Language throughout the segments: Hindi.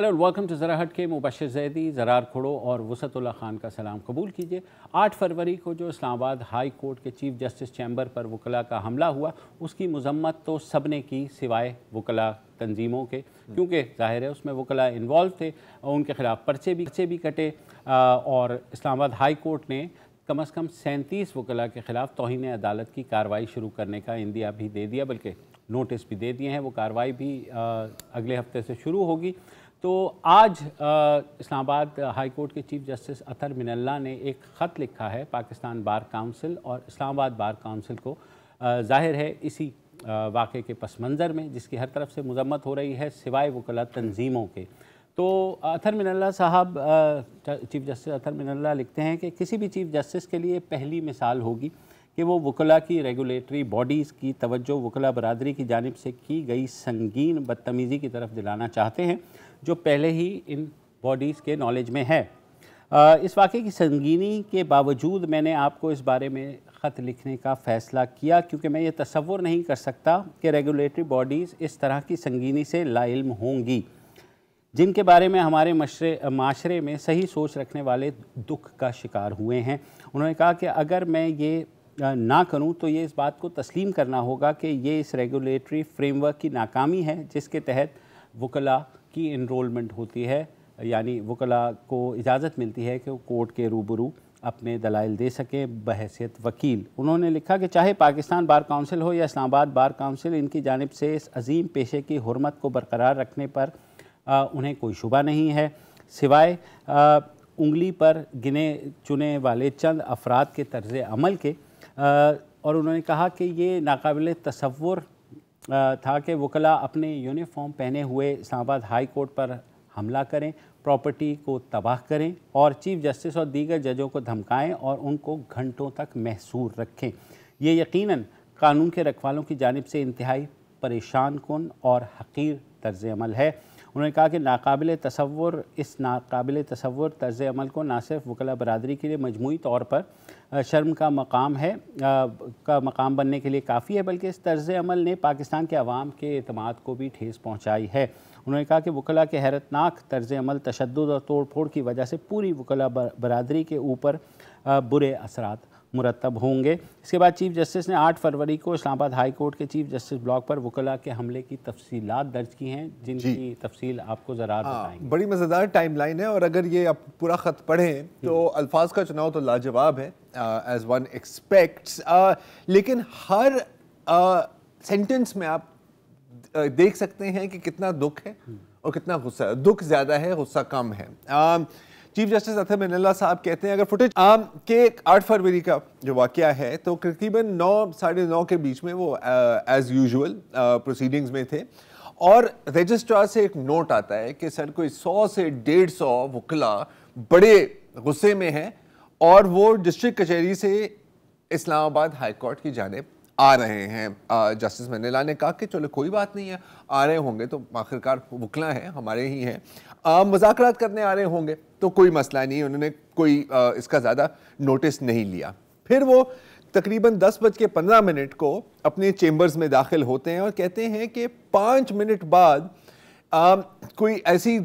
हेलो एंड वेलकम टू ज़रा हट के मुबशर जैदी ज़रार खोड़ो और वसतुल्ला ख़ान का सलाम कबूल कीजिए 8 फरवरी को जो इस्लामाबाद हाई कोर्ट के चीफ जस्टिस चैम्बर पर वकला का हमला हुआ उसकी मजम्मत तो सब ने की सिवाय वकला तंजीमों के क्योंकि जाहिर है उसमें वकला इन्वॉल्व थे और उनके ख़िलाफ़ पर्चे भी पर्चे भी कटे और इस्लामाबाद हाई कोर्ट ने कम अज़ कम सैंतीस वकला के ख़िलाफ़ तोहन अदालत की कार्रवाई शुरू करने का इंदिया भी दे दिया बल्कि नोटिस भी दे दिए हैं वो कार्रवाई भी अगले हफ्ते से शुरू होगी तो आज इस्लामाबाद हाई कोर्ट के चीफ जस्टिस अतर मिनल्ला ने एक ख़त लिखा है पाकिस्तान बार काउंसिल और इस्लामाबाद बार काउंसिल को जाहिर है इसी वाक़े के पस मंज़र में जिसकी हर तरफ से मजम्मत हो रही है सिवाय वकला तंजीमों के तो अतर मिनल्ला साहब चीफ जस्टिस अतर मिनल्ला लिखते हैं कि किसी भी चीफ जस्टिस के लिए पहली मिसाल होगी कि वो वकला की रेगुलेटरी बॉडीज़ की तवज्जो वकला बरदरी की जानब से की गई संगीन बदतमीज़ी की तरफ दिलाना चाहते हैं जो पहले ही इन बॉडीज़ के नॉलेज में है इस वाक़े की संगीनी के बावजूद मैंने आपको इस बारे में ख़त लिखने का फ़ैसला किया क्योंकि मैं ये तस्वुर नहीं कर सकता कि रेगुलेटरी बॉडीज़ इस तरह की संगीनी से लाइल होंगी जिनके बारे में हमारे माशरे में सही सोच रखने वाले दुख का शिकार हुए हैं उन्होंने कहा कि अगर मैं ये ना करूं तो ये इस बात को तस्लीम करना होगा कि ये इस रेगुलेटरी फ्रेमवर्क की नाकामी है जिसके तहत वकला की इनरोलमेंट होती है यानी वकला को इजाज़त मिलती है कि वो कोर्ट के रूबरू अपने दलाइल दे सकें बहसीत वकील उन्होंने लिखा कि चाहे पाकिस्तान बार काउंसिल हो या इस्लामाबाद बार काउंसिल इनकी जानब से इस अजीम पेशे की हरमत को बरकरार रखने पर आ, उन्हें कोई शुबा नहीं है सिवाय उंगली पर गिने चुने वाले चंद अफराद के तर्ज अमल के आ, और उन्होंने कहा कि ये नाकबिल तस्वुर था कि वकला अपने यूनिफॉर्म पहने हुए इस्लामाबाद हाई कोर्ट पर हमला करें प्रॉपर्टी को तबाह करें और चीफ जस्टिस और दीगर जजों को धमकाएं और उनको घंटों तक महसूर रखें ये यकीनन कानून के रखवालों की जानब से इंतहाई परेशान कन और हकीर तर्ज अमल है उन्होंने कहा कि नाकबिल तस्वुर इस नाकबिल तस्वुर तर्ज़ अमल को ना सिर्फ वकला बरदरी के लिए मजमू तौर पर शर्म का मकाम है का मकाम बनने के लिए काफ़ी है बल्कि इस तर्ज़ अमल ने पाकिस्तान के आवाम के अतमाद को भी ठेस पहुँचाई है उन्होंने कहा कि वकला के हैरतनाक तर्ज़ अमल तशद और तोड़ फोड़ की वजह से पूरी वकला बरदरी के ऊपर बुरे असरात मुरतब होंगे इसके बाद चीफ जस्टिस ने 8 फरवरी को इस्लामाबाद हाई कोर्ट के चीफ जस्टिस ब्लॉक पर वकला के हमले की तफसीलात दर्ज की हैं जिनकी तफसील आपको ज़रा हाँ, बड़ी मज़ेदार टाइमलाइन है और अगर ये आप पूरा ख़त पढ़ें तो हम्म। अल्फाज का चुनाव तो लाजवाब है एज वन एक्सपेक्ट्स लेकिन हर सेंटेंस uh, में आप uh, देख सकते हैं कि कितना दुख है हम्म। और कितना गुस्सा दुख ज़्यादा है गुस्सा कम है uh, chief justice Athar Minallah साहब कहते हैं अगर फुटेज आम के आठ फरवरी का जो वाक़ है तो तकरीबन नौ साढ़े नौ के बीच में वो एज़ यूजल प्रोसीडिंग्स में थे और रजिस्ट्रार से एक नोट आता है कि सर कोई सौ से डेढ़ सौ वकला बड़े गुस्से में हैं और वो डिस्ट्रिक्ट कचहरी से इस्लामाबाद हाई कोर्ट की जानब आ रहे हैं जस्टिस मनीला ने कहा कि चलो कोई बात नहीं है आ रहे होंगे तो आखिरकार वकला हैं हमारे ही हैं मजाक करने आ रहे होंगे तो कोई मसला नहीं उन्होंने कोई आ, इसका ज़्यादा नोटिस नहीं लिया फिर वो तकरीबन दस बज के पंद्रह मिनट को अपने चेम्बर्स में दाखिल होते हैं और कहते हैं कि पाँच मिनट बाद आ, कोई ऐसी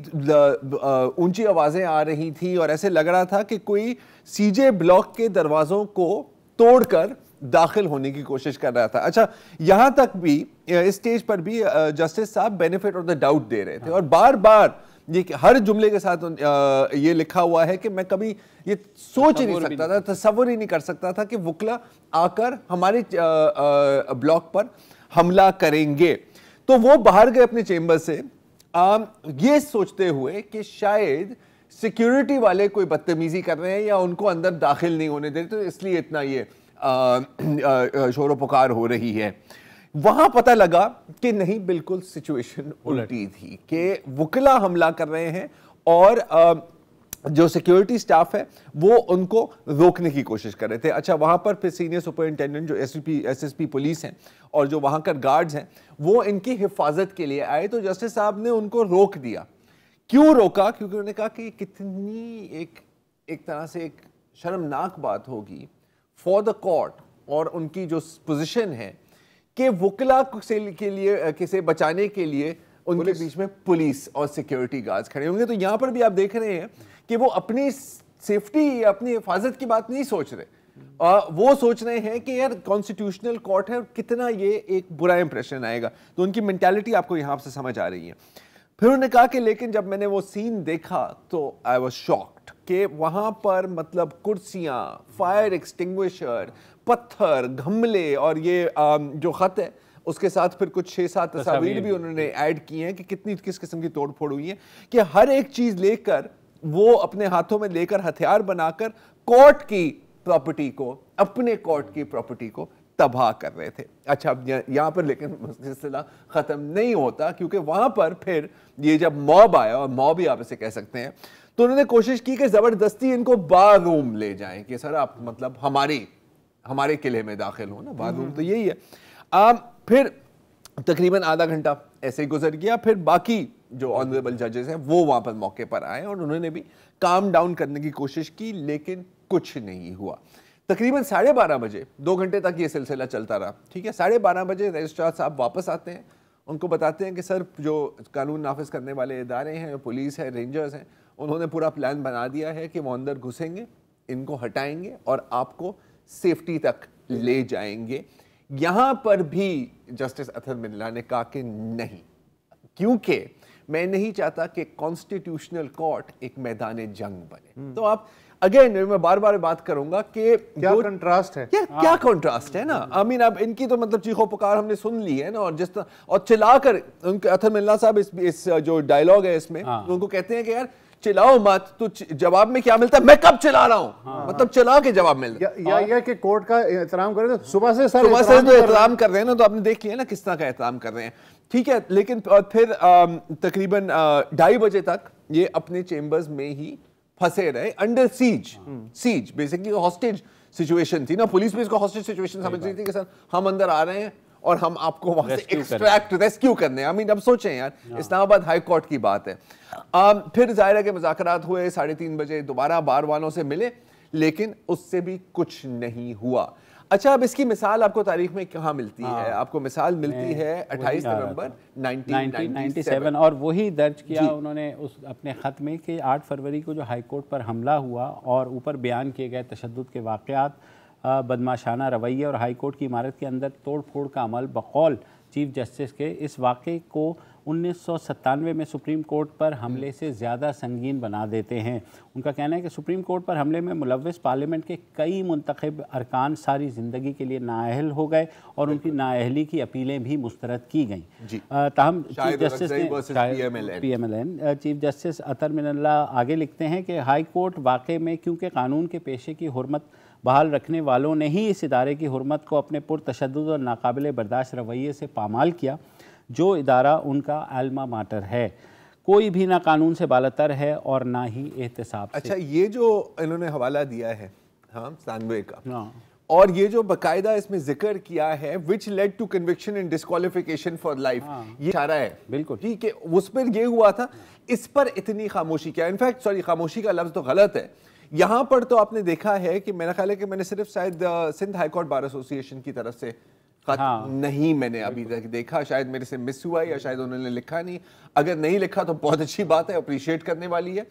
ऊंची आवाज़ें आ रही थी और ऐसे लग रहा था कि कोई सीजे ब्लॉक के दरवाज़ों को तोड़कर दाखिल होने की कोशिश कर रहा था अच्छा यहाँ तक भी इस स्टेज पर भी जस्टिस साहब बेनिफिट ऑफ द डाउट दे रहे थे हाँ। और बार बार ये हर जुमले के साथ ये लिखा हुआ है कि मैं कभी ये सोच ही नहीं सकता था तस्वर ही नहीं कर सकता था कि वकला आकर हमारे ब्लॉक पर हमला करेंगे तो वो बाहर गए अपने चेंबर से आ, ये सोचते हुए कि शायद सिक्योरिटी वाले कोई बदतमीजी कर रहे हैं या उनको अंदर दाखिल नहीं होने दे तो इसलिए इतना ये शोर पुकार हो रही है वहां पता लगा कि नहीं बिल्कुल सिचुएशन उल्टी थी कि वकला हमला कर रहे हैं और जो सिक्योरिटी स्टाफ है वो उनको रोकने की कोशिश कर रहे थे अच्छा वहाँ पर फिर सीनियर सुपरिंटेंडेंट जो एस पी पुलिस हैं और जो वहाँ कर गार्ड्स हैं वो इनकी हिफाजत के लिए आए तो जस्टिस साहब ने उनको रोक दिया क्यों रोका क्योंकि उन्होंने कहा कि कितनी एक एक तरह से एक शर्मनाक बात होगी फॉर द कोर्ट और उनकी जो पोजिशन है कि वकला के लिए किसे बचाने के लिए उनके बीच में पुलिस और सिक्योरिटी गार्ड्स खड़े होंगे तो यहाँ पर भी आप देख रहे हैं कि वो अपनी सेफ्टी अपनी हिफाजत की बात नहीं सोच रहे आ, वो सोच रहे हैं कि यार कॉन्स्टिट्यूशनल कोर्ट है कितना ये एक बुरा इंप्रेशन आएगा तो उनकी मैंटेलिटी आपको यहाँ से समझ आ रही है फिर उन्होंने कहा कि लेकिन जब मैंने वो सीन देखा तो आई वॉज शॉक्ड कि वहाँ पर मतलब कुर्सियाँ फायर एक्सटिंग्विशर पत्थर घमले और ये जो ख़त है उसके साथ फिर कुछ छह सात तस्वीर भी उन्होंने ऐड की हैं कि कितनी किस किस्म की तोड़ फोड़ हुई है कि हर एक चीज़ लेकर वो अपने हाथों में लेकर हथियार बनाकर कोर्ट की प्रॉपर्टी को अपने कोर्ट की प्रॉपर्टी को तबाह कर रहे थे अच्छा अब यहाँ पर लेकिन सिलसिला ख़त्म नहीं होता क्योंकि वहाँ पर फिर ये जब मॉब आया और मॉब ही आप इसे कह सकते हैं तो उन्होंने कोशिश की कि ज़बरदस्ती इनको बारूम ले जाएं कि सर आप मतलब हमारी हमारे किले में दाखिल हो ना बाथरूम तो हम्म। यही है आ, फिर तकरीबन आधा घंटा ऐसे ही गुजर गया फिर बाकी जो ऑनरेबल जजेस हैं वो वहाँ पर मौके पर आए और उन्होंने भी काम डाउन करने की कोशिश की लेकिन कुछ नहीं हुआ तकरीबन साढ़े बारह बजे दो घंटे तक ये सिलसिला चलता रहा ठीक है साढ़े बारह बजे रजिस्ट्रार साहब वापस आते हैं उनको बताते हैं कि सर जो कानून नाफिज करने वाले इदारे हैं पुलिस है रेंजर्स हैं उन्होंने पूरा प्लान बना दिया है कि वो अंदर घुसेंगे इनको हटाएंगे और आपको सेफ्टी तक ले जाएंगे यहां पर भी जस्टिस अथर मिल्ला ने कहा कि नहीं क्योंकि मैं नहीं चाहता कि कॉन्स्टिट्यूशनल कोर्ट एक मैदान जंग बने हम्म। तो आप अगेन मैं बार बार बात करूंगा कि क्या कंट्रास्ट है क्या क्या हाँ। कंट्रास्ट है ना आई मीन अब इनकी तो मतलब चीखो पुकार हमने सुन ली है ना और जिस तरह और चिल्लाकर उनके अथर मिल्ला साहब इस, इस जो डायलॉग है इसमें हाँ। उनको कहते हैं कि यार चिल्लाओ मत तो जवाब में क्या मिलता है मैं कब चिल्ला रहा हूँ हाँ, हाँ। मतलब चिल्ला के जवाब मिल या, या, हाँ। या कि कोर्ट का एहतराम कर रहे तो सुबह से सर सुबह से जो एहतराम कर रहे हैं ना तो आपने देख लिया ना किस तरह का एहतराम कर रहे हैं ठीक है लेकिन फिर तकरीबन ढाई बजे तक ये अपने चेम्बर्स में ही फंसे रहे under siege siege basically hostage situation थी ना पुलिस भी इसको हॉस्टेज सिचुएशन समझ रही थी कि सर हम अंदर आ रहे हैं और हम आपको वहां से एक्सट्रैक्ट रेस्क्यू करने आई मीन अब सोचें यार हाँ। इस्लामाबाद हाई कोर्ट की बात है आम, फिर जाहिर है कि मुजात हुए साढ़े तीन बजे दोबारा बार वालों से मिले लेकिन उससे भी कुछ नहीं हुआ अच्छा अब इसकी मिसाल आपको तारीख में कहाँ मिलती हाँ, है आपको मिसाल मिलती है 28 नवंबर 1997 और वही दर्ज किया उन्होंने उस अपने ख़त में कि 8 फरवरी को जो हाई कोर्ट पर हमला हुआ और ऊपर बयान किए गए तशद के वाक़ात बदमाशाना रवैया और हाईकोर्ट की इमारत के अंदर तोड़ फोड़ का अमल बकौल चीफ जस्टिस के इस वाक़े को उन्नीस में सुप्रीम कोर्ट पर हमले से ज़्यादा संगीन बना देते हैं उनका कहना है कि सुप्रीम कोर्ट पर हमले में मुलविस पार्लियामेंट के कई मंतखब अरकान सारी ज़िंदगी के लिए नाअहल हो गए और उनकी नाअहली की अपीलें भी मुस्तरद की गईं तहम चीफ जस्टिस ने P M L N chief justice Athar Minallah आगे लिखते हैं कि हाई कोर्ट वाक़े में क्योंकि कानून के पेशे की हरमत बहाल रखने वालों ने ही इस इदारे की हरमत को अपने पुरतशद और नाकबिल बर्दाश्त रवैये से पामाल किया जो इदारा उनका आलमा माटर है कोई भी ना कानून से बालतर है और ना ही एहतसाब अच्छा ये जो इन्होंने हवाला दिया है हाँ का हाँ और ये जो बकायदा इसमें जिक्र किया है which led to conviction and disqualification for life ये चारा है बिल्कुल ठीक है उस पर यह हुआ था इस पर इतनी खामोशी क्या इनफैक्ट सॉरी खामोशी का लफ्ज तो गलत है यहाँ पर तो आपने देखा है कि मेरा ख्याल है कि मैंने सिर्फ शायद सिंध हाईकोर्ट बार एसोसिएशन की तरफ से खत हाँ। नहीं मैंने अभी तक देखा शायद मेरे से मिस हुआ या शायद उन्होंने लिखा नहीं अगर नहीं लिखा तो बहुत अच्छी बात है अप्रिशिएट करने वाली है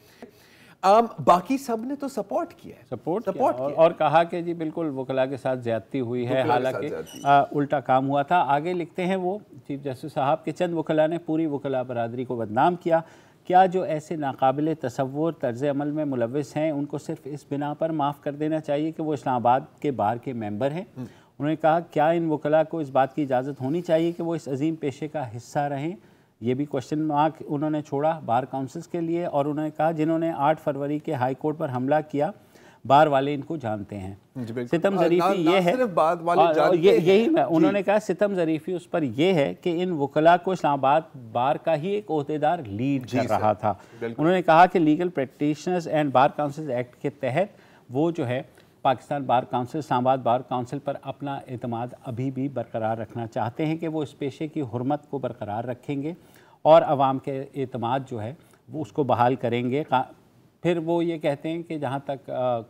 आम, बाकी सब ने तो सपोर्ट किया है सपोर्ट सपोर्ट और, और कहा कि जी बिल्कुल वकला के साथ ज्यादती हुई है हालांकि उल्टा काम हुआ था आगे लिखते हैं वो चीफ जस्टिस साहब के चंद वकला ने पूरी वकला बरदरी को बदनाम किया क्या जो ऐसे नाकबिल तस्वूर तर्ज अमल में मुलवस हैं उनको सिर्फ इस बिना पर माफ़ कर देना चाहिए कि वो इस्लामाबाद के बार के मेम्बर हैं हम्म। उन्होंने कहा क्या इन वकला को इस बात की इजाज़त होनी चाहिए कि वो इस अजीम पेशे का हिस्सा रहें ये भी क्वेश्चन मार्क उन्होंने छोड़ा बार काउंसिल्स के लिए और उन्होंने कहा जिन्होंने 8 फरवरी के हाई कोर्ट पर हमला किया बार वाले इनको जानते हैं सितम जरीफी ये है यही मैं उन्होंने कहा सितम जरीफी उस पर यह है कि इन वकला को इस्लामाबाद बार का ही एक अहदेदार लीड कर रहा था उन्होंने कहा कि legal practitioners and bar council act के तहत वो जो है Pakistan bar council Islamabad bar council पर अपना अतमाद अभी भी बरकरार रखना चाहते हैं कि वो इस पेशे की हरमत को बरकरार रखेंगे और आवाम के अतमाद जो है वो उसको बहाल करेंगे फिर वो ये कहते हैं कि जहाँ तक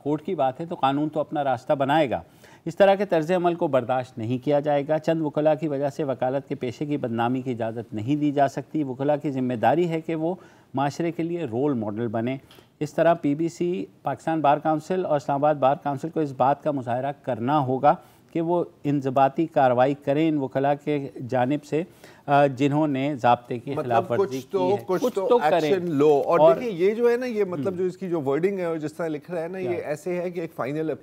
कोर्ट की बात है तो कानून तो अपना रास्ता बनाएगा इस तरह के तर्ज अमल को बर्दाश्त नहीं किया जाएगा चंद वकला की वजह से वकालत के पेशे की बदनामी की इजाज़त नहीं दी जा सकती वकला की जिम्मेदारी है कि वो माशरे के लिए रोल मॉडल बने इस तरह पीबीसी पाकिस्तान बार काउंसिल और इस्लामाबाद बार काउंसिल को इस बात का मुजाहरा करना होगा कि वो इंजबाती कार्रवाई करें इन वकला के जानब से जिन्होंने जबते की मतलब कुछ तो, की कुछ, कुछ तो, तो लो और, और देखिए ये जो है ना ये हम्म। मतलब जो इसकी जो वर्डिंग है और जिस तरह लिख रहा है ना ये ऐसे है कि एक फाइनल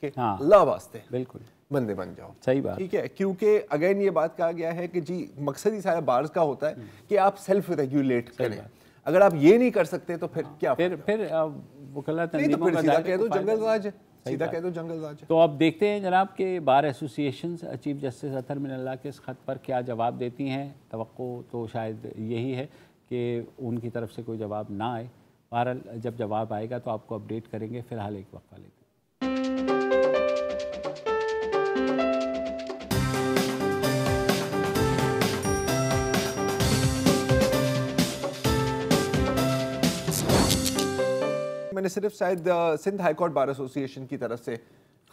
के हाँ, ला वास्ते बिल्कुल बंदे बन जाओ सही बात ठीक है क्योंकि अगेन ये बात कहा गया है कि जी मकसद ही सारा बार्स का होता है हम्म। कि आप सेल्फ रेगुलेट करें अगर आप ये नहीं कर सकते तो फिर क्या फिर फिर वकला नहीं तो फिर सीधा कह तो दो जंगल राज है सीधा कह दो जंगलबाज तो अब देखते हैं जनाब के bar association chief justice Athar Minallah के इस खत पर क्या जवाब देती हैं तो तो शायद यही है कि उनकी तरफ से कोई जवाब ना आए बहरहाल जब जवाब आएगा तो आपको अपडेट करेंगे फिलहाल एक वक्त लेते हैं मैंने सिर्फ शायद Sindh high court bar association की तरफ से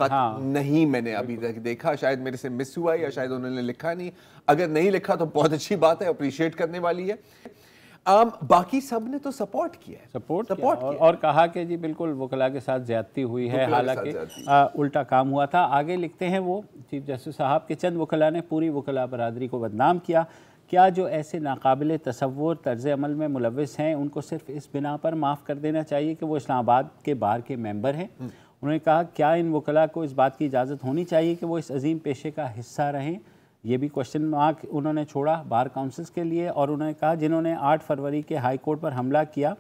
खत हाँ। नहीं मैंने अभी तक देखा शायद मेरे से मिस हुआ या शायद उन्होंने लिखा नहीं अगर नहीं लिखा तो बहुत अच्छी बात है अप्रिशिएट करने वाली है आम बाकी सब ने तो सपोर्ट किया है सपोर्ट सपोर्ट और, और कहा कि जी बिल्कुल वकला के साथ ज्यादती हुई है हालांकि उल्टा काम हुआ था आगे लिखते हैं वो चीफ जस्टिस साहब के चंद वकला ने पूरी वकला बरदरी को बदनाम किया क्या जो ऐसे नाकबिल तस्वूर तर्ज अमल में मुलविस हैं उनको सिर्फ इस बिना पर माफ़ कर देना चाहिए कि वो इस्लामाबाद के बाहर के मेम्बर हैं हम्म। उन्होंने कहा क्या इन वकला को इस बात की इजाज़त होनी चाहिए कि वो इस अजीम पेशे का हिस्सा रहें यह भी क्वेश्चन मार्क उन्होंने छोड़ा बार काउंसिल्स के लिए और उन्होंने कहा जिन्होंने आठ फरवरी के हाई कोर्ट पर हमला किया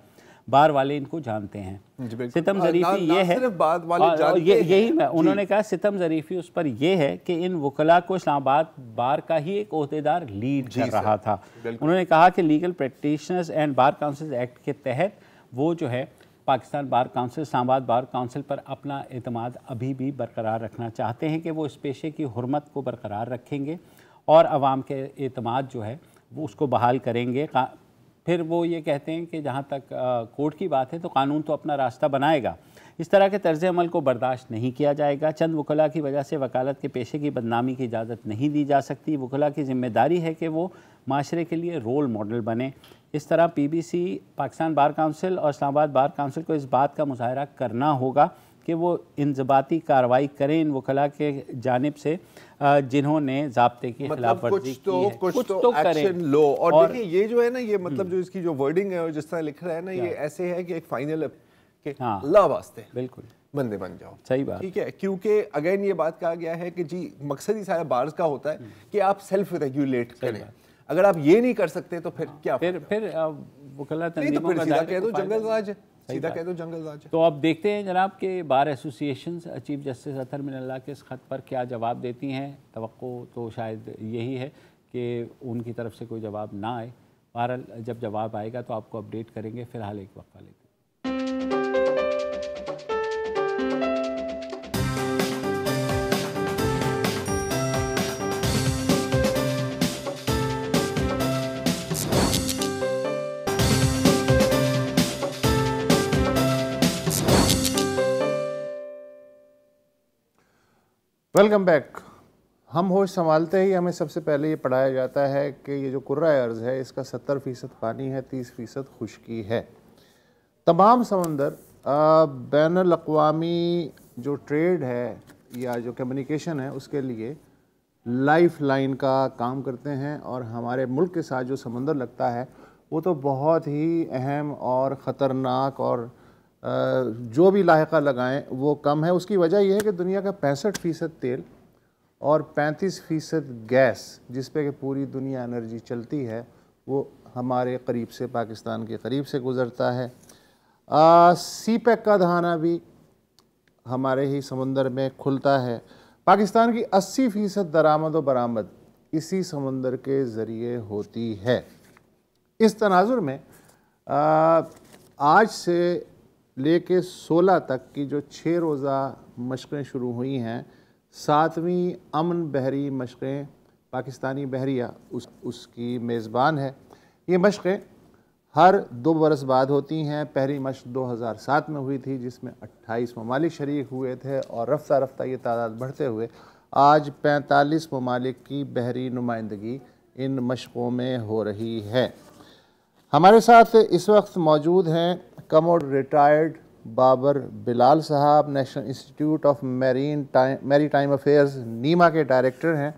बार वाले इनको जानते हैं सितम ज़रीफी ये है यही मैं उन्होंने कहा सितम ज़रीफी उस पर यह है कि इन वकला को इस्लामाबाद बार का ही एक अहदेदार लीड कर रहा था उन्होंने कहा कि legal practitioners and bar council act के तहत वो जो है Pakistan bar council Islamabad bar council पर अपना अतमाद अभी भी बरकरार रखना चाहते हैं कि वो इस पेशे की हरमत को बरकरार रखेंगे और आवाम के अतमाद जो है वो उसको बहाल करेंगे फिर वो ये कहते हैं कि जहाँ तक कोर्ट की बात है तो कानून तो अपना रास्ता बनाएगा इस तरह के तर्ज अमल को बर्दाश्त नहीं किया जाएगा चंद वकला की वजह से वकालत के पेशे की बदनामी की इजाज़त नहीं दी जा सकती वकला की जिम्मेदारी है कि वो माशरे के लिए रोल मॉडल बने इस तरह पीबीसी पाकिस्तान बार काउंसिल और इस्लामाबाद बार काउंसिल को इस बात का मुजाहरा करना होगा कि वो इंजबाती कार्रवाई करें इन वकला के जानब से जिन्होंने जबते की मतलब कुछ तो की कुछ, कुछ तो, तो करें लो और, और देखिए ये जो है ना ये हम्म। मतलब जो इसकी जो वर्डिंग है और जिस तरह लिख रहा है ना ये ऐसे है कि एक फाइनल के हाँ ला वास्ते बिल्कुल बंदे बन जाओ सही बात ठीक है क्योंकि अगेन ये बात कहा गया है कि जी मकसद ही सारा बार्स का होता है हम्म। कि आप सेल्फ रेगुलेट करें अगर आप ये नहीं कर सकते तो फिर क्या फिर फिर वकला तो तंजीमों का कह दो जंगल राज है सीधा कह दो जंगल राज तो आप देखते हैं जनाब के bar association chief justice Athar Minallah के इस खत पर क्या जवाब देती हैं तो तो शायद यही है कि उनकी तरफ से कोई जवाब ना आए बहरहाल जब जवाब आएगा तो आपको अपडेट करेंगे फिलहाल एक वक्त लेकर वेलकम बैक हम होश संभालते ही हमें सबसे पहले ये पढ़ाया जाता है कि ये जो कुर्रा अर्ज़ है इसका सत्तर फ़ीसद पानी है तीस फ़ीसद खुशकी है तमाम समंदर बैन अवी जो ट्रेड है या जो कम्युनिकेशन है उसके लिए लाइफ लाइन का काम करते हैं और हमारे मुल्क के साथ जो समंदर लगता है वो तो बहुत ही अहम और ख़तरनाक और जो भी लाहका लगाएं वो कम है उसकी वजह यह है कि दुनिया का पैंसठ फ़ीसद तेल और 35 फ़ीसद गैस जिस पे कि पूरी दुनिया एनर्जी चलती है वो हमारे करीब से पाकिस्तान के करीब से गुज़रता है सी पैक e का दहाना भी हमारे ही समंदर में खुलता है पाकिस्तान की 80 फ़ीसद दरामद व बरामद इसी समंदर के ज़रिए होती है इस तनाजुर में आ, आज से लेके 16 सोलह तक की जो छः रोज़ा मशक़ें शुरू हुई हैं सातवीं अमन बहरी मशक़ें पाकिस्तानी बहरिया उस उसकी मेज़बान है ये मशक़ें हर दो बरस बाद होती हैं पहली मशक 2007 में हुई थी जिसमें 28 ममालिक शरीक हुए थे और रफ्ता रफ्ता ये तादाद बढ़ते हुए आज 45 ममालिक की बहरी नुमाइंदगी इन मशक़ों में हो रही है हमारे साथ इस वक्त मौजूद हैं कम और रिटायर्ड बाबर बिलाल साहब national institute of maritime maritime affairs NIMA के डायरेक्टर हैं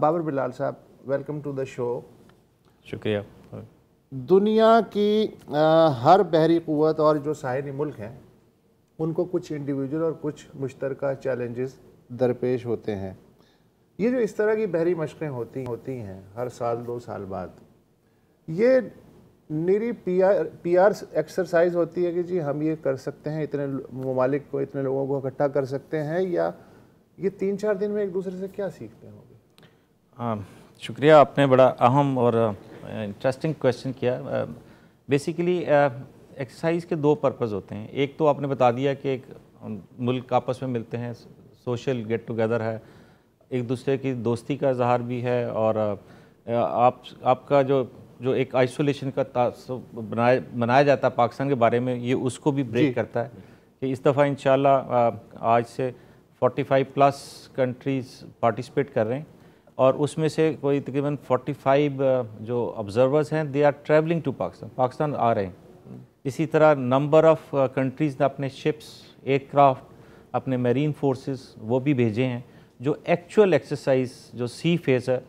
बाबर बिलाल साहब वेलकम टू द शो शुक्रिया दुनिया की आ, हर बहरी क़वत और जो साहिल मुल्क हैं उनको कुछ इंडिविजुअल और कुछ मुश्तरका चैलेंजेस दरपेश होते हैं ये जो इस तरह की बहरी मशक़ें होती होती हैं हर साल दो साल बाद ये निरी पी आर एक्सरसाइज होती है कि जी हम ये कर सकते हैं इतने ममालिक को इतने लोगों को इकट्ठा कर सकते हैं या ये तीन चार दिन में एक दूसरे से क्या सीखते होंगे हाँ, शुक्रिया आपने बड़ा अहम और इंटरेस्टिंग क्वेश्चन किया बेसिकली एक्सरसाइज के दो पर्पज़ होते हैं एक तो आपने बता दिया कि एक मुल्क आपस में मिलते हैं सोशल गेट टुगेदर है एक दूसरे की दोस्ती का इजहार भी है और आप आपका जो जो एक आइसोलेशन का बनाया बनाया जाता है पाकिस्तान के बारे में ये उसको भी ब्रेक करता है कि इस दफ़ा इन आज से 45 प्लस कंट्रीज़ पार्टिसिपेट कर रहे हैं और उसमें से कोई तकरीबन 45 जो ऑब्जर्वर्स हैं they are travelling to Pakistan Pakistan आ रहे हैं इसी तरह नंबर ऑफ़ कंट्रीज़ ने अपने शिप्स एयरक्राफ्ट अपने मेरीन फोर्सेस वो भी भेजे हैं जो एक्चुअल एक्सरसाइज जो सी फेज़ है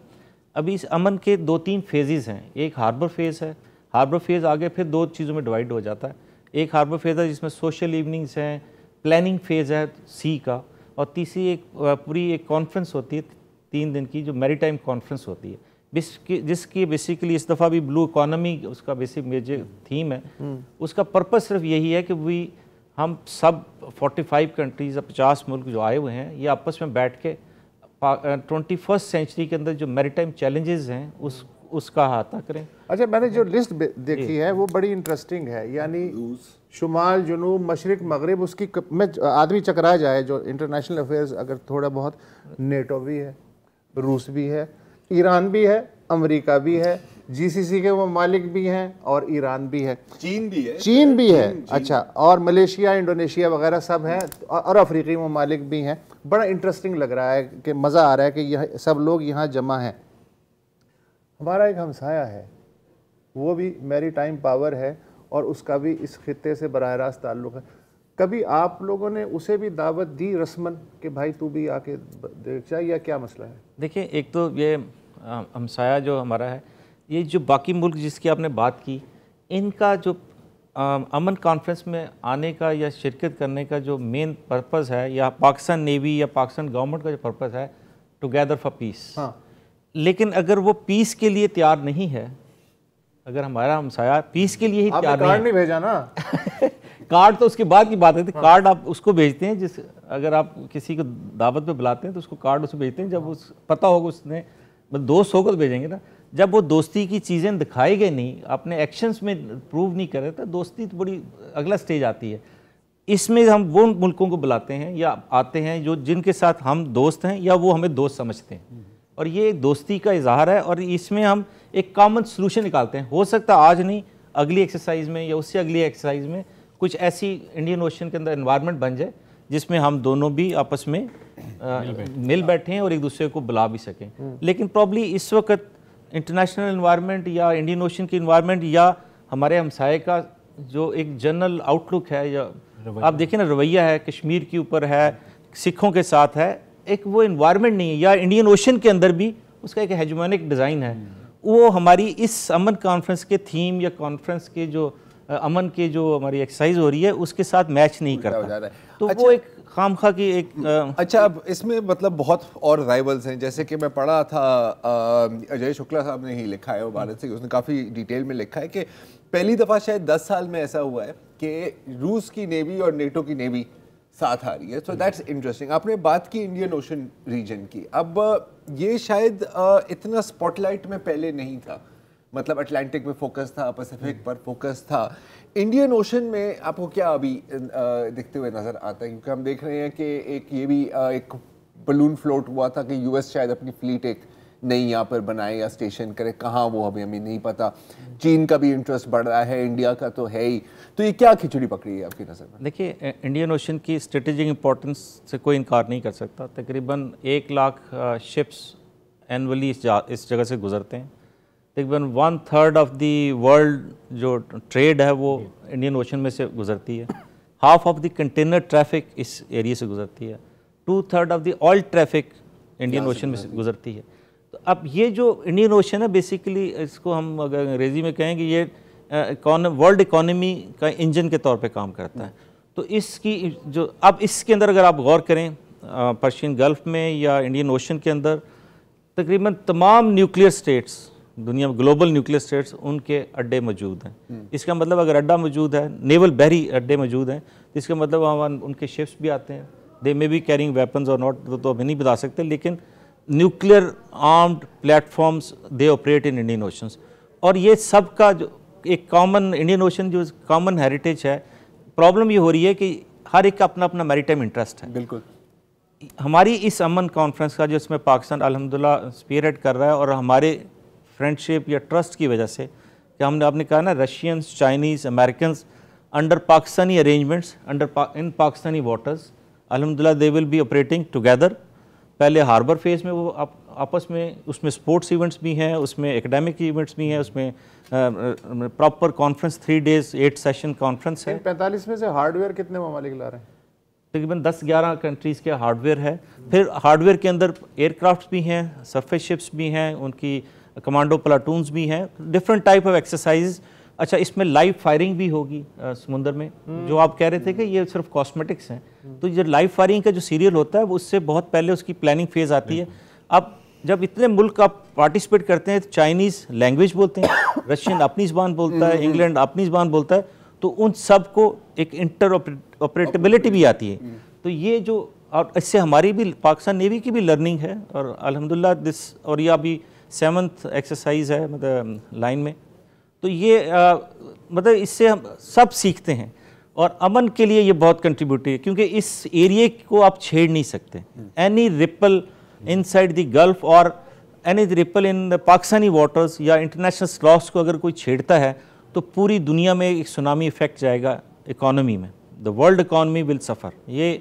अभी इस अमन के दो तीन फेजेज़ हैं एक हार्बर फेज़ है हार्बर फेज़ आगे फिर दो चीज़ों में डिवाइड हो जाता है एक हार्बर फेज़ है जिसमें सोशल इवनिंग्स हैं प्लानिंग फेज़ है सी का और तीसरी एक पूरी एक कॉन्फ्रेंस होती है तीन दिन की जो मेरी टाइम कॉन्फ्रेंस होती है जिसकी जिसकी बेसिकली इस दफ़ा भी ब्लू इकोनॉमी उसका बेसिक मेजर थीम है हम्म। उसका पर्पज़ सिर्फ यही है कि वी हम सब 45 कंट्रीज या 50 मुल्क जो आए हुए हैं ये आपस में बैठ के ट्वेंटी फर्स्ट सेंचुरी के अंदर जो मेरीटाइम चैलेंजेस हैं उस उसका हाथा करें अच्छा मैंने जो लिस्ट देखी है वो बड़ी इंटरेस्टिंग है यानी शुमाल जुनूब मशरक मगरब उसकी में आदमी चकराया जाए जो इंटरनेशनल अफेयर्स अगर थोड़ा बहुत नेटो भी है रूस भी है ईरान भी है अमेरिका भी है जीसीसी के वो मालिक भी हैं और ईरान भी है चीन भी है चीन भी है चीन, अच्छा और मलेशिया इंडोनेशिया वगैरह सब हैं और अफ्रीकी ममालिक भी हैं बड़ा इंटरेस्टिंग लग रहा है कि मज़ा आ रहा है कि यह सब लोग यहाँ जमा हैं हमारा एक हमसाया है वो भी मेरी टाइम पावर है और उसका भी इस खत्े से बरह रास्त ताल्लुक़ है कभी आप लोगों ने उसे भी दावत दी रस्मन कि भाई तू भी आके देख जाए या क्या मसला है देखिए एक तो ये हमसाया जो हमारा है ये जो बाकी मुल्क जिसकी आपने बात की इनका जो आ, अमन कॉन्फ्रेंस में आने का या शिरकत करने का जो मेन पर्पज़ है या पाकिस्तान नेवी या पाकिस्तान गवर्नमेंट का जो पर्पज़ है टुगेदर फॉर पीस हाँ। लेकिन अगर वो पीस के लिए तैयार नहीं है अगर हमारा हमसाया पीस के लिए ही तैयार नहीं, नहीं भेजा ना कार्ड तो उसके बाद की बात है तो हाँ। कार्ड आप उसको भेजते हैं जिस अगर आप किसी को दावत पे बुलाते हैं तो उसको कार्ड उसको भेजते हैं जब उस पता होगा उसने मतलब दोस्त होगा तो भेजेंगे ना जब वो दोस्ती की चीज़ें दिखाई गई नहीं अपने एक्शंस में प्रूव नहीं करे तो दोस्ती तो बड़ी अगला स्टेज आती है इसमें हम वो मुल्कों को बुलाते हैं या आते हैं जो जिनके साथ हम दोस्त हैं या वो हमें दोस्त समझते हैं और ये दोस्ती का इजहार है और इसमें हम एक कॉमन सोलूशन निकालते हैं हो सकता आज नहीं अगली एक्सरसाइज में या उससे अगली एक्सरसाइज में कुछ ऐसी इंडियन ओशन के अंदर इन्वायरमेंट बन जाए जिसमें हम दोनों भी आपस में आ, मिल बैठे हैं और एक दूसरे को बुला भी सकें हम्म। लेकिन प्रॉब्ली इस वक्त इंटरनेशनल इन्वायरमेंट या इंडियन ओशन की इन्वायरमेंट या हमारे हमसाय का जो एक जनरल आउटलुक है या आप देखिए ना रवैया है कश्मीर के ऊपर है सिखों के साथ है एक वो इन्वायरमेंट नहीं है या इंडियन ओशन के अंदर भी उसका एक हेजमोनिक डिज़ाइन है हम्म। वो हमारी इस अमन कॉन्फ्रेंस के थीम या कॉन्फ्रेंस के जो अमन के जो हमारी एक्सरसाइज हो रही है उसके साथ मैच नहीं करता तो अच्छा, वो एक खाम खा की एक आ, अच्छा अब इसमें मतलब बहुत और राइवल्स हैं जैसे कि मैं पढ़ा था अजय शुक्ला साहब ने ही लिखा है हम्म। भारत से उसने काफ़ी डिटेल में लिखा है कि पहली दफ़ा शायद दस साल में ऐसा हुआ है कि रूस की नेवी और नेटो की नेवी साथ आ रही है सो दैट्स इंटरेस्टिंग आपने बात की इंडियन ओशन रीजन की अब ये शायद इतना स्पॉटलाइट में पहले नहीं था मतलब अटलांटिक में फोकस था पैसिफिक हम्म। पर फोकस था इंडियन ओशन में आपको क्या अभी दिखते हुए नज़र आता है क्योंकि हम देख रहे हैं कि एक ये भी एक बलून फ्लोट हुआ था कि यूएस शायद अपनी फ्लीट एक नई यहाँ पर बनाए या स्टेशन करे कहाँ वो अभी हमें नहीं पता चीन का भी इंटरेस्ट बढ़ रहा है इंडिया का तो है ही तो ये क्या खिचड़ी पकड़ी है आपकी नज़र में देखिए इंडियन ओशन की स्ट्रेटेजिक इंपॉर्टेंस से कोई इनकार नहीं कर सकता तकरीबन एक लाख शिप्स एनअली इस जगह से गुजरते हैं तकरीबन one third of the world जो ट्रेड है वो इंडियन ओशन में से गुजरती है half of the container traffic इस एरिया से गुजरती है two third of the oil traffic Indian ocean में से गुजरती है तो अब ये जो इंडियन ओशन है बेसिकली इसको हम अगर अंग्रेज़ी में कहें कि ये वर्ल्ड इकोनॉमी का इंजन के तौर पे काम करता है तो इसकी जो अब इसके अंदर अगर आप गौर करें पर्शियन गल्फ़ में या इंडियन ओशन के अंदर तकरीबन तमाम न्यूक्लियर स्टेट्स दुनिया में ग्लोबल न्यूक्लियर स्टेट्स उनके अड्डे मौजूद हैं इसका मतलब अगर अड्डा मौजूद है नेवल बहरी अड्डे मौजूद हैं तो इसका मतलब हम उनके शिप्स भी आते हैं they may be carrying weapons और नॉट तो अभी नहीं बता सकते लेकिन nuclear armed platforms they operate in Indian oceans और ये सब का जो एक कॉमन इंडियन ओशन जो कॉमन हेरिटेज है प्रॉब्लम ये हो रही है कि हर एक का अपना अपना मेरीटाइम इंटरेस्ट है बिल्कुल हमारी इस अमन कॉन्फ्रेंस का जो इसमें पाकिस्तान अलहमदिल्ला स्पीयर कर रहा है और हमारे फ्रेंडशिप या ट्रस्ट की वजह से कि हमने आपने कहा ना Russians Chinese American under Pakistani arrangements under in Pakistani waters अलहमदिल्ला they will be operating together पहले हार्बर फेज में वो आप, आपस में उसमें स्पोर्ट्स इवेंट्स भी हैं उसमें एकेडमिक इवेंट्स भी हैं उसमें proper conference three days eight session conference है पैंतालीस में से हार्डवेयर कितने ममालिक ला रहे हैं तकरीबन 10-11 कंट्रीज़ के हार्डवेयर है फिर हार्डवेयर के अंदर एयरक्राफ्ट भी हैं सर्फेस शिप्स भी हैं उनकी कमांडो प्लाटून्स भी हैं डिफरेंट टाइप ऑफ एक्सरसाइज अच्छा इसमें लाइव फायरिंग भी होगी समुंदर में जो आप कह रहे थे कि ये सिर्फ कॉस्मेटिक्स हैं तो ये लाइव फायरिंग का जो सीरियल होता है वो उससे बहुत पहले उसकी प्लानिंग फेज आती है अब जब इतने मुल्क आप पार्टिसिपेट करते हैं तो चाइनीज़ लैंग्वेज बोलते हैं रशियन अपनी जबान बोलता है इंग्लैंड अपनी जबान बोलता है तो उन सब को एक इंटर ऑपरेटेबिलिटी भी आती है तो ये जो और इससे हमारी भी पाकिस्तान नेवी की भी लर्निंग है और अलहमदिल्ला दिस और यह अभी सेवन्थ एक्सरसाइज है मतलब लाइन में तो ये आ, मतलब इससे हम सब सीखते हैं और अमन के लिए ये बहुत कंट्रीब्यूटिव है क्योंकि इस एरिए को आप छेड़ नहीं सकते any ripple inside the Gulf और any ripple in the Pakistani waters या इंटरनेशनल स्लॉस को अगर कोई छेड़ता है तो पूरी दुनिया में एक सुनामी इफेक्ट जाएगा इकोनॉमी में the world economy will suffer ये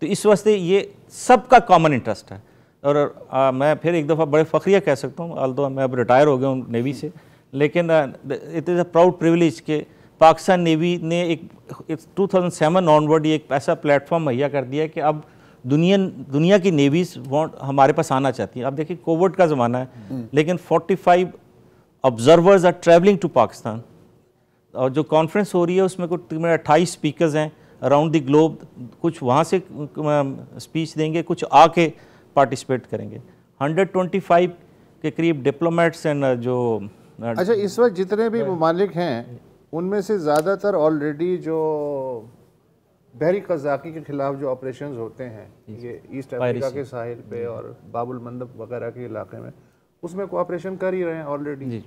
तो इस वास्ते ये सबका कॉमन इंटरेस्ट है और आ, मैं फिर एक दफ़ा बड़े फ़ख्रिया कह सकता हूँ आल मैं अब रिटायर हो गया हूँ नेवी से लेकिन it is a proud privilege के पाकिस्तान नेवी ने एक टू थाउजेंड सेवन ऑनवर्ड एक ऐसा प्लेटफॉर्म मुहैया कर दिया कि अब दुनिया दुनिया की नेवीज वॉन्ट हमारे पास आना चाहती हैं अब देखिए कोविड का ज़माना है हम्म। लेकिन 45 observers are travelling to Pakistan और जो कॉन्फ्रेंस हो रही है उसमें कुछ तकरीबन अट्ठाईस स्पीकर्स हैं अराउंड द ग्लोब कुछ वहाँ से स्पीच देंगे कुछ आके पार्टिसिपेट करेंगे 125 के करीब डिप्लोमेट्स एंड uh, जो uh, अच्छा इस वक्त जितने भी ममालिक हैं उनमें से ज़्यादातर ऑलरेडी जो बहरी कजाकी के खिलाफ जो ऑपरेशन होते हैं ये ईस्ट अफ्रीका के साहिल पे hmm. और बाबुल मंदब वगैरह के इलाके में उसमें कोऑपरेशन कर ही रहे हैं ऑलरेडी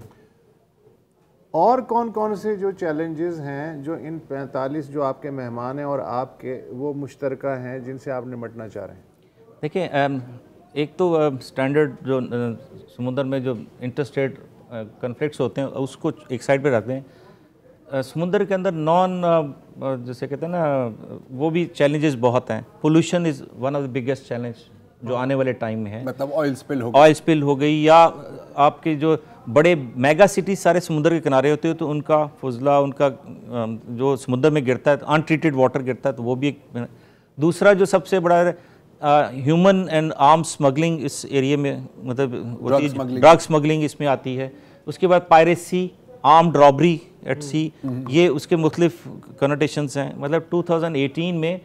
और कौन कौन से जो चैलेंजेस हैं जो इन 45 जो आपके मेहमान हैं और आपके वो मुश्तरक हैं जिनसे आप निमटना चाह रहे हैं देखिए एक तो स्टैंडर्ड जो समुद्र में जो इंटरस्टेट कन्फ्लिक्ट्स होते हैं उसको एक साइड पर रखते हैं समुद्र के अंदर नॉन जैसे कहते हैं ना वो भी चैलेंजेस बहुत हैं pollution is one of the biggest challenge जो आने वाले टाइम में है मतलब ऑयल स्पिल हो ऑयल स्पिल हो गई या आपके जो बड़े मेगा सिटी सारे समुद्र के किनारे होते हैं तो उनका फजला उनका जो समुद्र में गिरता है अनट्रीटेड तो वाटर गिरता है तो वो भी एक दूसरा जो सबसे बड़ा ह्यूमन एंड आर्म स्मगलिंग इस एरिए में मतलब ड्रग स्मगलिंग इसमें आती है उसके बाद piracy armed robbery at sea ये उसके मुख्तफ कनोटेशंस हैं मतलब 2018 में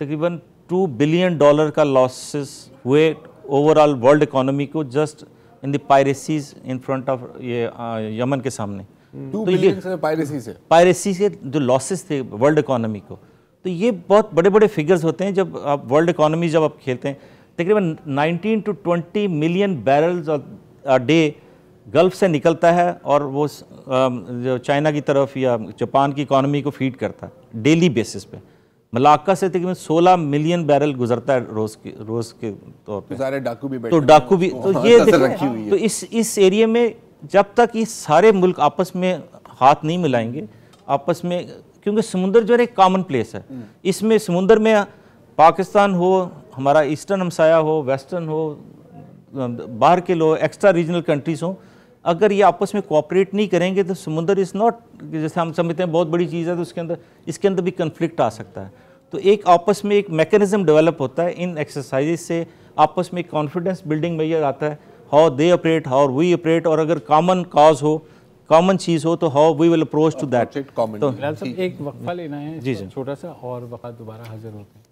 तकरीबन टू बिलियन डॉलर का लॉसेस हुए ओवरऑल वर्ल्ड इकोनॉमी को just in the piracies in front of ये यमन uh, के सामने तो ये पायरेसी से पायरेसी से जो लॉसेस थे वर्ल्ड इकोनॉमी को तो ये बहुत बड़े बड़े फिगर्स होते हैं जब आप वर्ल्ड इकोनॉमी जब आप खेलते हैं तकरीबन 19 to 20 million barrels day gulf से निकलता है और वो जो चाइना की तरफ या जापान की इकोनॉमी को फीड करता है डेली बेसिस पे मलाका से तकरीबन 16 मिलियन बैरल गुजरता है रोज के रोज के तौर पे तो सारे डाकू भी तो डाकू भी तो ये तो इस इस एरिया में जब तक ये सारे मुल्क आपस में हाथ नहीं मिलाएंगे आपस में क्योंकि समुंदर जो है एक कॉमन प्लेस है इसमें समुंदर में पाकिस्तान हो हमारा ईस्टर्न हमसाया हो वेस्टर्न हो बाहर के लोग एक्स्ट्रा रीजनल कंट्रीज़ हो अगर ये आपस में कोऑपरेट नहीं करेंगे तो समुंदर इज़ नॉट जैसे हम समझते हैं बहुत बड़ी चीज़ है तो उसके अंदर इसके अंदर भी कन्फ्लिक्ट आ सकता है तो एक आपस में एक मैकेनिज़्म डेवलप होता है इन एक्सरसाइजेज से आपस में कॉन्फिडेंस बिल्डिंग यह आता है how they operate how we operate और अगर कॉमन कॉज हो कॉमन चीज़ हो तो how we will approach to that एक वक्फा लेना है जी जी छोटा सा और वक्त दोबारा हाजिर होते हैं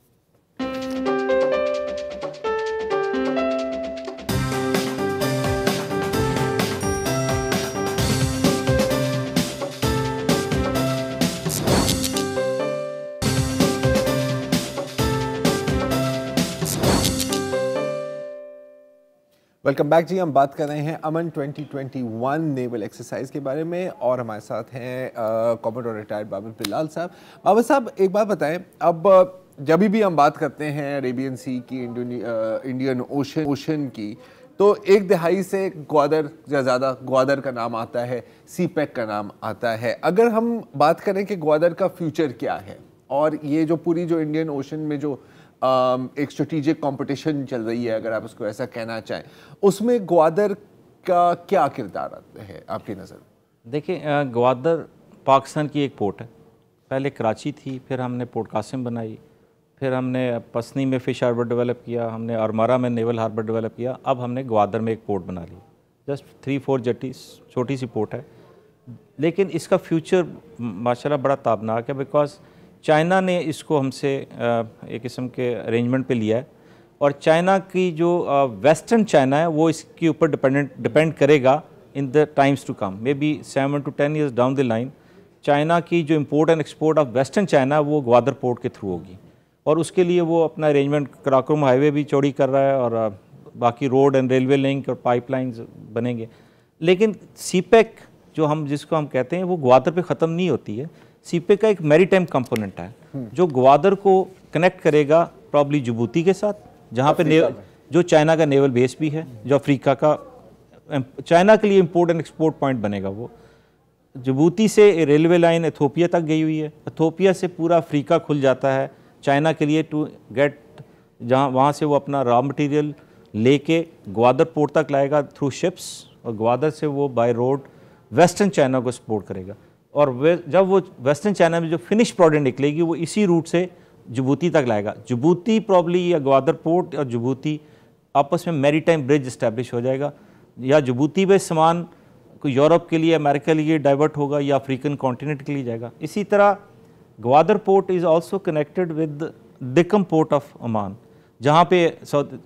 वेलकम बैक जी हम बात कर रहे हैं अमन 2021 नेवल एक्सरसाइज के बारे में और हमारे साथ हैं और रिटायर्ड बाबर बिलाल साहब बाबर साहब एक बात बताएं अब जब भी हम बात करते हैं अरेबियन सी की इंडियन ओशन ओशन की तो एक दिहाई से ग्वादर ज़्यादा ग्वादर का नाम आता है सी पैक का नाम आता है अगर हम बात करें कि ग्वादर का फ्यूचर क्या है और ये जो पूरी जो इंडियन ओशन में जो Um, एक स्ट्रेटिजिक कंपटीशन चल रही है अगर आप उसको ऐसा कहना चाहें उसमें ग्वादर का क्या किरदार है आपकी नज़र देखिए ग्वादर पाकिस्तान की एक पोर्ट है पहले कराची थी फिर हमने पोर्ट कासिम बनाई फिर हमने पसनी में फ़िश हार्बर डेवलप किया हमने अरमारा में नेवल हार्बर डेवलप किया अब हमने ग्वादर में एक पोर्ट बना ली जस्ट थ्री फोर जट्टी छोटी सी पोर्ट है लेकिन इसका फ्यूचर माशाल्लाह बड़ा ताबनाक है बिकॉज़ चाइना ने इसको हमसे एक किस्म के अरेंजमेंट पे लिया है और चाइना की जो वेस्टर्न चाइना है वो इसके ऊपर डिपेंडेंट डिपेंड करेगा in the times to come may be seven to ten years down the line China की जो import and export of western China वो ग्वादर पोर्ट के थ्रू होगी और उसके लिए वो अपना अरेंजमेंट कराक्रम हाईवे भी चौड़ी कर रहा है और बाकी रोड एंड रेलवे लिंक और पाइपलाइंस बनेंगे लेकिन सीपैक e e जो हम जिसको हम कहते हैं वो ग्वादर पे ख़त्म नहीं होती है सीपे का एक मेरी टाइम कंपोनेंट है जो ग्वादर को कनेक्ट करेगा प्रॉब्ली जबूती के साथ जहाँ पे जो चाइना का नेवल बेस भी है जो अफ्रीका का चाइना के लिए इम्पोर्ट एंड एक्सपोर्ट पॉइंट बनेगा वो जबूती से रेलवे लाइन एथोपिया तक गई हुई है एथोपिया से पूरा अफ्रीका खुल जाता है चाइना के लिए टू गेट जहाँ वहाँ से वो अपना रॉ मटेरियल लेके ग्वादर पोर्ट तक लाएगा थ्रू शिप्स और ग्वादर से वो बाय रोड वेस्टर्न चाइना को सपोर्ट करेगा और वे जब वो वेस्टर्न चाइना में जो फिनिश प्रोडक्ट निकलेगी वो इसी रूट से जबूती तक लाएगा जबूती प्रॉब्ली या ग्वादर पोर्ट और जबूती आपस में मेरी टाइम ब्रिज इस्टेब्लिश हो जाएगा या जबूती में सामान यूरोप के लिए अमेरिका के लिए डाइवर्ट होगा या अफ्रीकन कॉन्टीनेंट के लिए जाएगा इसी तरह Gwadar port is also connected with Duqm port of Oman जहाँ पे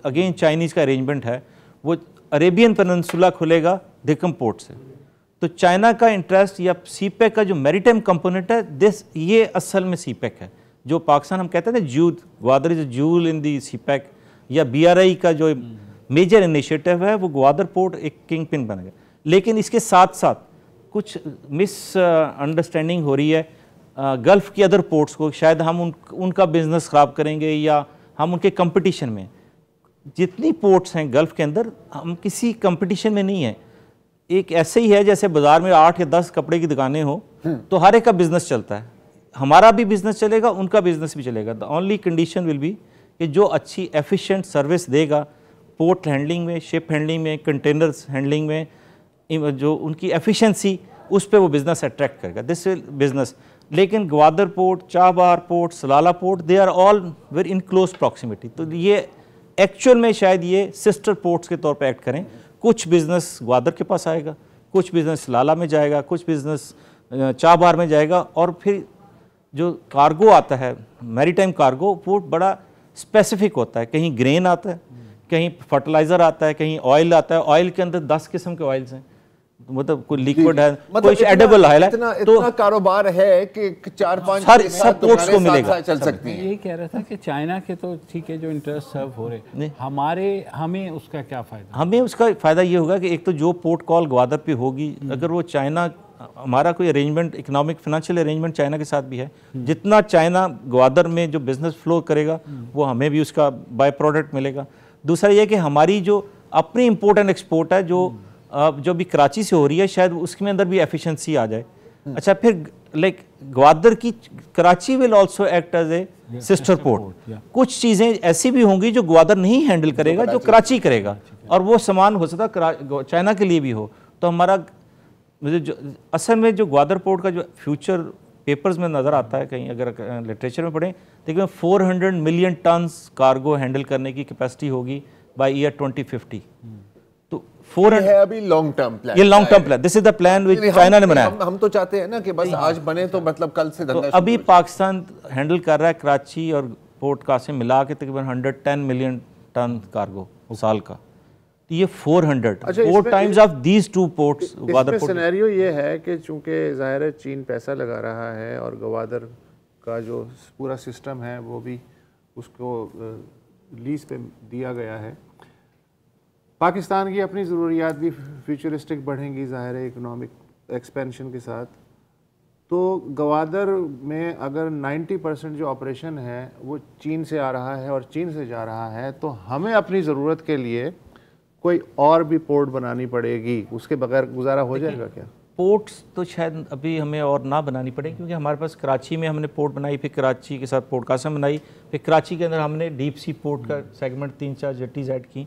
अगेन चाइनीज़ का अरेंजमेंट है वो अरेबियन पनसुला खुलेगा दिकम पोर्ट से तो चाइना का इंटरेस्ट या सी e का जो मेरीटाइम कंपोनेंट है दिस ये असल में सी e है जो पाकिस्तान हम कहते हैं ना Gwadar is jewel in the sea e या बी का जो मेजर इनिशिएटिव है वो ग्वादर पोर्ट एक किंग पिन बन गया लेकिन इसके साथ साथ कुछ मिस अंडरस्टैंडिंग हो रही है गल्फ़ की अदर पोर्ट्स को शायद हम उन उनका बिजनेस ख़राब करेंगे या हम उनके कंपटीशन में जितनी पोर्ट्स हैं गल्फ़ के अंदर हम किसी कंपटीशन में नहीं हैं एक ऐसे ही है जैसे बाजार में आठ या दस कपड़े की दुकानें हो हम्म। तो हर एक का बिजनेस चलता है हमारा भी बिजनेस चलेगा उनका बिजनेस भी चलेगा the only condition will be कि जो अच्छी एफिशिएंट सर्विस देगा पोर्ट हैंडलिंग में शिप हैंडलिंग में कंटेनर्स हैंडलिंग में जो उनकी एफिशिएंसी उस पर वो बिज़नेस अट्रैक्ट करेगा दिस विल बिज़नेस लेकिन Gwadar port Chabahar port Salalah port they are all very in close proximity तो ये एक्चुअल में शायद ये सिस्टर पोर्ट्स के तौर पर एक्ट करें कुछ बिज़नेस ग्वादर के पास आएगा कुछ बिज़नेस लाला में जाएगा कुछ बिज़नेस चाबार में जाएगा और फिर जो कार्गो आता है मैरीटाइम कार्गो वो बड़ा स्पेसिफिक होता है कहीं ग्रेन आता है कहीं फर्टिलाइज़र आता है कहीं ऑयल आता है ऑयल के अंदर दस किस्म के ऑयल्स हैं मतलब कोई लिक्विड है मतलब कोई एडेबल है इतना, इतना तो कारोबार है कि चार पांच हर सब पोर्ट्स को मिलेगा चल सकती है यही कह रहा था कि चाइना के तो ठीक है जो इंटरेस्ट सर्व हो रहे हैं हमारे हमें उसका क्या फायदा हमें उसका फायदा ये होगा कि एक तो जो पोर्ट कॉल ग्वादर पे होगी हम्म। अगर वो चाइना हमारा कोई arrangement economic financial arrangement China के साथ भी है हम्म। जितना चाइना ग्वादर में जो बिजनेस फ्लो करेगा हम्म। वो हमें भी उसका बाय प्रोडक्ट मिलेगा दूसरा यह कि हमारी जो अपनी इम्पोर्ट एंड एक्सपोर्ट है जो जो भी कराची से हो रही है शायद उसके अंदर भी एफिशिएंसी आ जाए अच्छा फिर लाइक ग्वादर की Karachi will also act as a sister port कुछ चीज़ें ऐसी भी होंगी जो ग्वादर नहीं हैंडल करेगा जो कराची करेगा और वो सामान हो सकता है चाइना के लिए भी हो तो हमारा मुझे जो असल में जो ग्वादर पोर्ट का जो फ्यूचर पेपर्स में नज़र आता है कहीं अगर लिटरेचर में पढ़ें देखिए 400 मिलियन टन कार्गो हैंडल करने की कैपेसिटी होगी बाय ईयर 2050 फोर ये अभी लॉन्ग टर्म प्लान ये long term plan this is the plan which China ने बनाया हम, हम तो चाहते हैं ना कि बस आज बने तो मतलब कल से तो अभी पाकिस्तान हैंडल कर रहा है कराची और पोर्ट मिला के तकरीबन 110 मिलियन टन कार्गो साल का तो ये 400 four times of these two ports scenario ये है कि चूंकि जाहिर है चीन पैसा लगा रहा है और गवादर का जो पूरा सिस्टम है वो भी उसको लीज पे दिया गया है पाकिस्तान की अपनी ज़रूरियात भी फ्यूचरिस्टिक बढ़ेंगी ज़ाहिर है इकनॉमिक एक्सपेंशन के साथ तो गवादर में अगर 90 परसेंट जो ऑपरेशन है वो चीन से आ रहा है और चीन से जा रहा है तो हमें अपनी ज़रूरत के लिए कोई और भी पोर्ट बनानी पड़ेगी उसके बगैर गुजारा हो जाएगा क्या पोर्ट्स तो शायद अभी हमें और ना बनानी पड़े क्योंकि हमारे पास कराची में हमने पोर्ट बनाई फिर कराची के साथ पोर्ट कासम बनाई फिर कराची के अंदर हमने डीप सी पोर्ट का सेगमेंट तीन चार जट्टीज ऐड की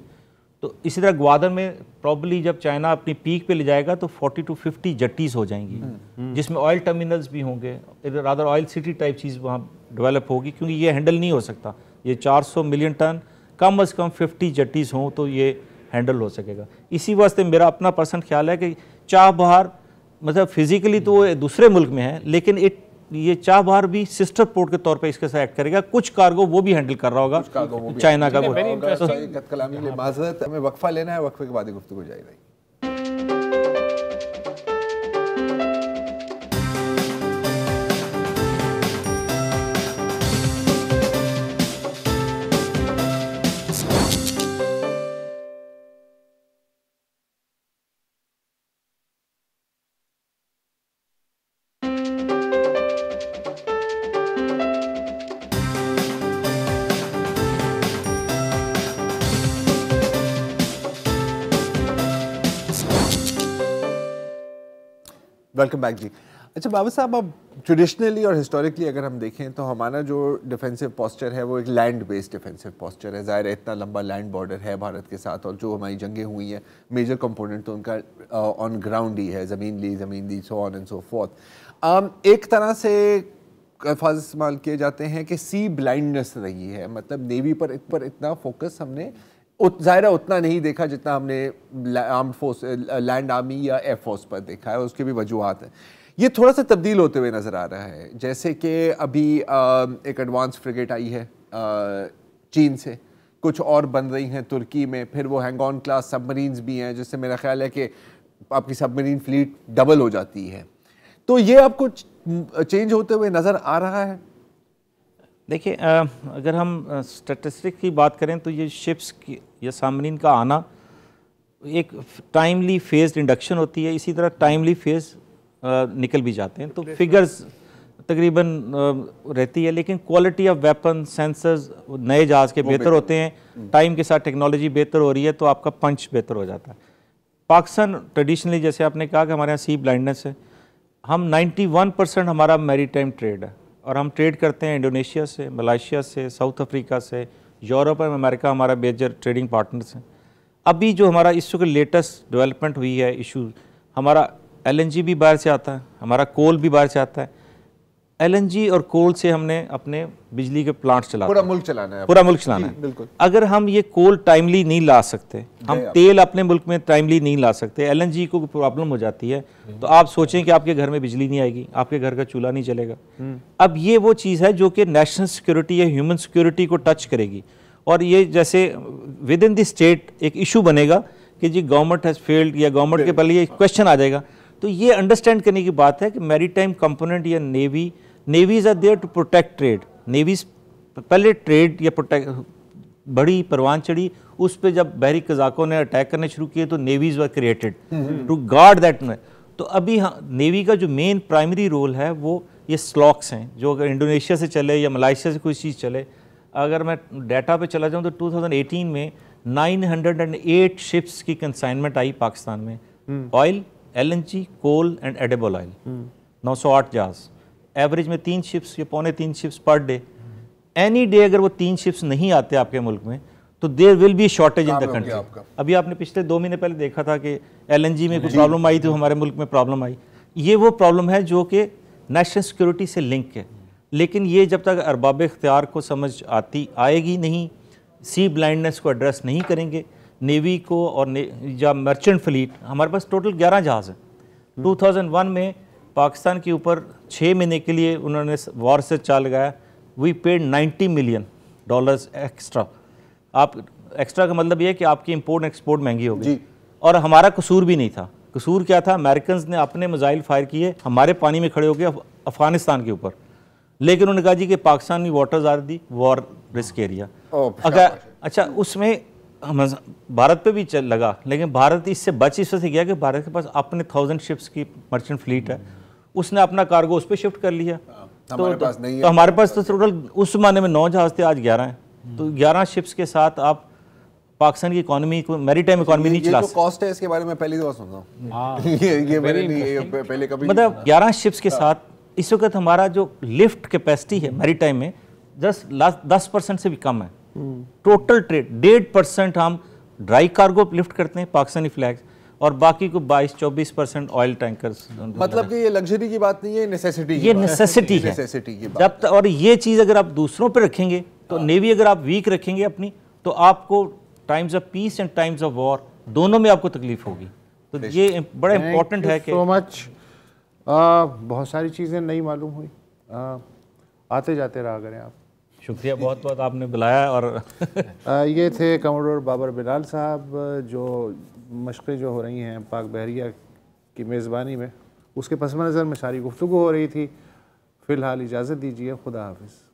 तो इसी तरह ग्वादर में प्रॉब्ली जब चाइना अपनी पीक पे ले जाएगा तो 40 टू 50 जट्टीज हो जाएंगी हम्म, हम्म। जिसमें ऑयल टर्मिनल्स भी होंगे रादर ऑयल सिटी टाइप चीज़ वहाँ डेवलप होगी क्योंकि ये हैंडल नहीं हो सकता ये 400 मिलियन टन कम अज़ कम 50 जट्टीज हों तो ये हैंडल हो सकेगा इसी वास्ते मेरा अपना पर्सन ख्याल है कि चाह बहार मतलब फिज़िकली तो वो हम्म। दूसरे मुल्क में है लेकिन इट ये बार भी सिस्टर पोर्ट के तौर पे इसके साथ एक्ट करेगा कुछ कार्गो वो भी हैंडल कर रहा होगा चाइना का वो तो तो वक्फा लेना है वक्फे के बाद गुफ्तु जाएगी वेलकम बैक जी अच्छा बाबा साहब अब ट्रेडिशनली और हिस्टोरिकली अगर हम देखें तो हमारा जो डिफेंसिव पॉस्चर है वो एक लैंड बेस्ड डिफेंसिव पॉस्चर है ज़ाहिर है इतना लंबा लैंड बॉर्डर है भारत के साथ और जो हमारी जंगें हुई हैं मेजर कंपोनेंट तो उनका ऑन uh, ग्राउंड ही है ज़मीन ली ज़मीन दी so on and so forth एक तरह से अल्फाज इस्तेमाल किए जाते हैं कि सी ब्लाइंडनेस रही है मतलब नेवी पर इत पर इतना फोकस हमने उत, ज़ाहिर उतना नहीं देखा जितना हमने आर्म फोर्स लैंड आर्मी या एयर फोर्स पर देखा है उसके भी वजूहत हैं ये थोड़ा सा तब्दील होते हुए नज़र आ रहा है जैसे कि अभी आ, एक एडवांस फ्रिगेट आई है आ, चीन से कुछ और बन रही हैं तुर्की में फिर वो हैंग ऑन क्लास सबमरीन्स भी हैं जिससे मेरा ख्याल है कि आपकी सबमरीन फ्लीट डबल हो जाती है तो ये आपको चेंज होते हुए नज़र आ रहा है देखिए अगर हम स्टेटिस्टिक की बात करें तो ये शिप्स की या सामरीन का आना एक टाइमली फेज इंडक्शन होती है इसी तरह टाइमली फेज निकल भी जाते हैं तो फिगर्स तकरीबन रहती है लेकिन क्वालिटी ऑफ वेपन सेंसर्स नए जहाज के बेहतर होते हैं टाइम हम्म। के साथ टेक्नोलॉजी बेहतर हो रही है तो आपका पंच बेहतर हो जाता है पाकिस्तान ट्रेडिशनली जैसे आपने कहा कि हमारे यहाँ सी ब्लाइंडनेस है हम 91 परसेंट हमारा मेरी टाइम ट्रेड है और हम ट्रेड करते हैं इंडोनेशिया से मलाइशिया से साउथ अफ्रीका से यूरोप और अमेरिका हमारा मेजर ट्रेडिंग पार्टनर्स हैं अभी जो हमारा इशू की लेटेस्ट डेवलपमेंट हुई है इशू हमारा एल भी बाहर से आता है हमारा कोल भी बाहर से आता है एलएनजी और कोल से हमने अपने बिजली के प्लांट चला पूरा मुल्क चलाना है पूरा मुल्क चलाना है बिल्कुल अगर हम ये कोल टाइमली नहीं ला सकते हम तेल अपने मुल्क में टाइमली नहीं ला सकते एलएनजी को प्रॉब्लम हो जाती है हम्म। तो आप सोचें कि आपके घर में बिजली नहीं आएगी आपके घर का चूल्हा नहीं चलेगा हम्म। अब ये वो चीज़ है जो कि नेशनल सिक्योरिटी या ह्यूमन सिक्योरिटी को टच करेगी और ये जैसे विद इन द स्टेट एक इशू बनेगा कि जी गवर्नमेंट हैज़ फेल्ड या गवर्नमेंट के पहले ये क्वेश्चन हाँ। आ जाएगा तो ये अंडरस्टैंड करने की बात है कि मेरी टाइम कंपोनेंट या navy navies are there to protect trade navies पहले ट्रेड या प्रोटेक्ट बड़ी परवान चढ़ी उस पर जब बहरी कजाकों ने अटैक करने शुरू किए तो navies were created to guard that तो अभी हाँ नेवी का जो मेन प्राइमरी रोल है वो ये स्लॉक्स हैं जो अगर इंडोनेशिया से चले या मलाइशिया से कोई चीज़ चले अगर मैं डाटा पे चला जाऊँ तो 2018 में 908 शिप्स की कंसाइनमेंट आई पाकिस्तान में oil LNG coal and edible oil 908 जहाज़ एवरेज में तीन शिप्स या पौने तीन ships per day any day अगर वो तीन शिप्स नहीं आते आपके मुल्क में तो there will be shortage in the country अभी आपने पिछले दो महीने पहले देखा था कि एल में कुछ प्रॉब्लम आई तो हमारे मुल्क में प्रॉब्लम आई ये वो प्रॉब्लम है जो कि नेशनल सिक्योरिटी से लिंक है लेकिन ये जब तक अरबाब इख्तियार को समझ आती आएगी नहीं सी ब्लाइंडनेस को एड्रेस नहीं करेंगे नेवी को और ने, या मर्चेंट फ्लीट हमारे पास टोटल ग्यारह जहाज़ हैं 2001 हम्म। में पाकिस्तान के ऊपर छः महीने के लिए उन्होंने वॉर से चाल लगाया we paid 90 million dollars extra आप एक्स्ट्रा का मतलब ये है कि आपकी इंपोर्ट एक्सपोर्ट महंगी हो गई और हमारा कसूर भी नहीं था कसूर क्या था अमेरिकन ने अपने मिज़ाइल फायर किए हमारे पानी में खड़े हो गए अफगानिस्तान के ऊपर लेकिन उन्होंने कहा जी कि Pakistani waters are the war risk area अगर अच्छा उसमें हम भारत पे भी चल लगा लेकिन भारत इससे बच इससे गया कि भारत के पास अपने थाउजेंड शिप्स की मर्चेंट फ्लीट है उसने अपना कार्गो उस पर शिफ्ट कर लिया तो हमारे तो, पास नहीं तो हमारे पास तो टोटल उस जमाने में नौ जहाज थे आज ग्यारह हैं तो ग्यारह शिप्स के साथ आप पाकिस्तान की इकोनॉमी को मेरी टाइम इकॉनमी नहीं चला कॉस्ट है इसके बारे में पहली बार सुन रहा हूँ हाँ, ये ये मैंने पहले कभी मतलब ग्यारह शिप्स के हाँ। साथ इस वक्त हमारा जो लिफ्ट कैपेसिटी है मेरी टाइम में दस लास्ट दस परसेंट से भी कम है टोटल हम्म। ट्रेड डेढ़ परसेंट हम ड्राई कार्गो लिफ्ट करते हैं पाकिस्तानी फ्लैग्स और बाकी को 22-24 परसेंट ऑयल टैंकर्स मतलब कि ये लग्जरी की बात नहीं है नेसेसिटी ये नेसेसिटी है नेसेसिटी की बात जब तक और ये चीज़ अगर आप दूसरों पर रखेंगे तो नेवी हाँ। अगर आप वीक रखेंगे अपनी तो आपको times of peace and times of war दोनों में आपको तकलीफ होगी तो ये बड़ा इम्पोर्टेंट है सो मच बहुत सारी चीज़ें नहीं मालूम हुई आते जाते रहा करें आप शुक्रिया बहुत बहुत आपने बुलाया और ये थे कमोडोर बाबर बिलाल साहब जो मशक़ें जो हो रही हैं पाक बहरिया की मेज़बानी में उसके पस मंज़र में सारी गुफ्तु हो रही थी फ़िलहाल इजाज़त दीजिए खुदा हाफिज़